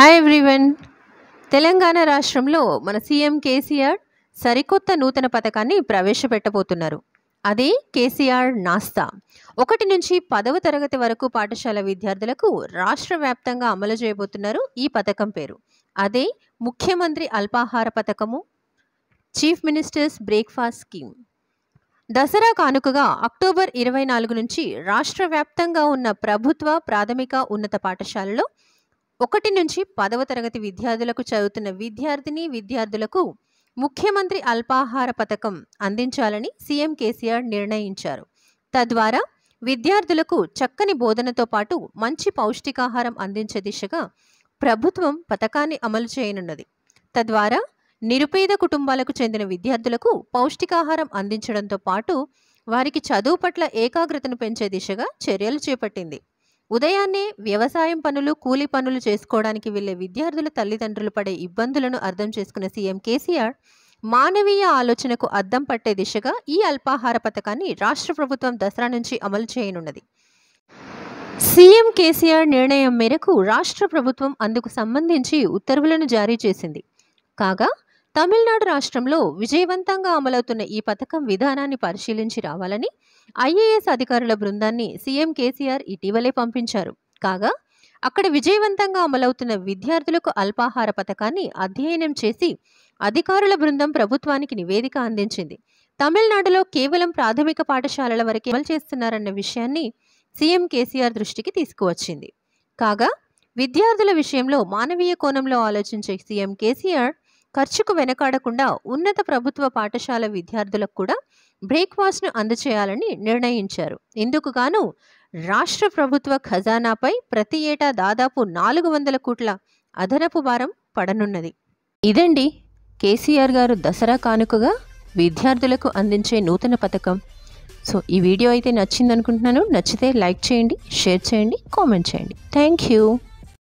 hi everyone Telangana రాష్ట్రంలో మన CM KCR సరికొత్త నూతన పథకాన్ని ప్రవేశపెట్టబోతున్నారు అదే కేసీఆర్ నాస్తా ఒకటి నుంచి పదవ తరగతి వరకు పాఠశాల విద్యార్థులకు రాష్ట్ర వ్యాప్తంగా అమలు చేయబోతున్నారు ఈ పథకం పేరు అదే ముఖ్యమంత్రి అల్పాహార పథకము chief ministers breakfast scheme Dasara కానుకగా అక్టోబర్ ఇరవై నాలుగు నుంచి రాష్ట్ర వ్యాప్తంగా ఉన్న ప్రభుత్వ ప్రాథమిక ఉన్నత పాఠశాలలో ఒకటి నుంచి పదవ తరగతి విద్యార్థులకు చదువుతున్న విద్యార్థిని విద్యార్థులకు ముఖ్యమంత్రి అల్పాహార పథకం అందించాలని సీఎం కేసీఆర్ నిర్ణయించారు తద్వారా విద్యార్థులకు చక్కని బోధనతో పాటు మంచి పౌష్టికాహారం అందించే దిశగా ప్రభుత్వం పథకాన్ని అమలు చేయనున్నది తద్వారా నిరుపేద కుటుంబాలకు చెందిన విద్యార్థులకు పౌష్టికాహారం అందించడంతో పాటు వారికి చదువు పట్ల ఏకాగ్రతను పెంచే దిశగా చర్యలు చేపట్టింది ఉదయాన్నే వ్యవసాయం పనులు కూలి పనులు చేసుకోవడానికి వెళ్లే విద్యార్థుల తల్లిదండ్రులు పడే ఇబ్బందులను అర్థం చేసుకున్న సీఎం కేసీఆర్ మానవీయ ఆలోచనకు అద్దం పట్టే దిశగా ఈ అల్పాహార పథకాన్ని రాష్ట్ర ప్రభుత్వం దసరా నుంచి అమలు చేయనున్నది సీఎం కేసీఆర్ నిర్ణయం మేరకు రాష్ట్ర ప్రభుత్వం అందుకు సంబంధించి ఉత్తర్వులను జారీ చేసింది కాగా తమిళనాడు రాష్ట్రంలో విజయవంతంగా అమలవుతున్న ఈ పథకం విధానాన్ని పరిశీలించి రావాలని ఐఏఎస్ అధికారుల బృందాన్ని సీఎం కేసీఆర్ ఇటీవలే పంపించారు కాగా అక్కడ విజయవంతంగా అమలవుతున్న విద్యార్థులకు అల్పాహార పథకాన్ని అధ్యయనం చేసి అధికారుల బృందం ప్రభుత్వానికి నివేదిక అందించింది తమిళనాడులో కేవలం ప్రాథమిక పాఠశాలల వరకు అమలు చేస్తున్నారన్న విషయాన్ని సీఎం కేసీఆర్ దృష్టికి తీసుకువచ్చింది కాగా విద్యార్థుల విషయంలో మానవీయ కోణంలో ఆలోచించే సీఎం కేసీఆర్ ఖర్చుకు వెనకాడకుండా ఉన్నత ప్రభుత్వ పాఠశాల విద్యార్థులకు కూడా బ్రేక్ఫాస్ట్ను అందచేయాలని నిర్ణయించారు ఇందుకు గాను రాష్ట్ర ప్రభుత్వ ఖజానాపై ప్రతి ఏటా దాదాపు నాలుగు వందల కోట్ల అదనపు భారం పడనున్నది ఇదండి కేసీఆర్ గారు దసరా కానుకగా విద్యార్థులకు అందించే నూతన పథకం సో ఈ వీడియో అయితే నచ్చిందనుకుంటున్నాను నచ్చితే లైక్ చేయండి షేర్ చేయండి కామెంట్ చేయండి థ్యాంక్ యూ